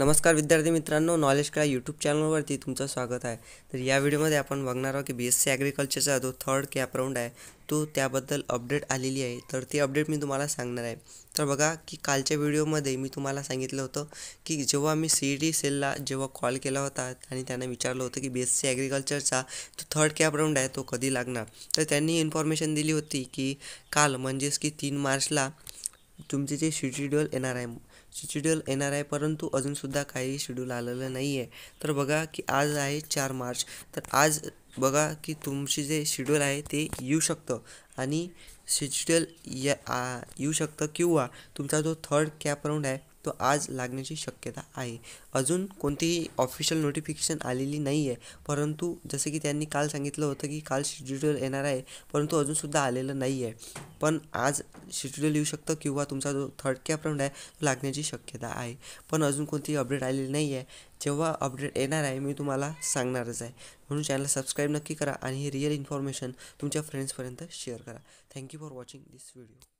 नमस्कार विद्यार्थी मित्रांनो नॉलेज कळा यूट्यूब चॅनलवरती तुमचं स्वागत आहे तर या व्हिडिओमध्ये आपण बघणार आहोत की बी एस सी ॲग्रिकल्चरचा जो थर्ड कॅप राऊंड आहे तो त्याबद्दल अपडेट आलेली आहे तर ती अपडेट मी तुम्हाला सांगणार आहे तर बघा की कालच्या व्हिडिओमध्ये मी तुम्हाला सांगितलं होतं की जेव्हा मी सी डी सेलला जेव्हा कॉल केला होता आणि त्यांना विचारलं होतं की बी एस सी ॲग्रिकल्चरचा जो थर्ड कॅप राऊंड आहे तो कधी लागणार तर त्यांनी इन्फॉर्मेशन दिली होती की काल म्हणजेच की तीन मार्चला तुमचे जे शेड्युल येणार आहे शेड्युल येणार आहे परंतु अजूनसुद्धा काही शेड्यूल आलेलं नाही आहे तर बघा की आज आहे चार मार्च तर आज बघा की तुमचे जे शेड्यूल आहे ते येऊ शकतं आणि शेड्युल येऊ शकतं किंवा तुमचा जो थर्ड कॅप राऊंड आहे तो आज लागण्याची शक्यता आहे अजून कोणतीही ऑफिशियल नोटिफिकेशन आलेली नाही आहे परंतु जसं की त्यांनी काल सांगितलं होतं की काल शेड्युल येणार आहे परंतु अजूनसुद्धा आलेलं नाही आहे पन आज शेड्यूल येऊ शकतं किंवा तुमचा जो थर्ड कॅप राऊंड आहे तो की शक्यता है पन अजु कोणती अपडेट आलेली नहीं है जेव अपडेट येणार है मैं तुम्हारा सांगणारच आहे म्हणून चॅनल सबस्क्राईब नक्की करा आणि रियल इन्फॉर्मेशन तुम्हार फ्रेंड्सपर्यंत शेयर करा thank you for watching this video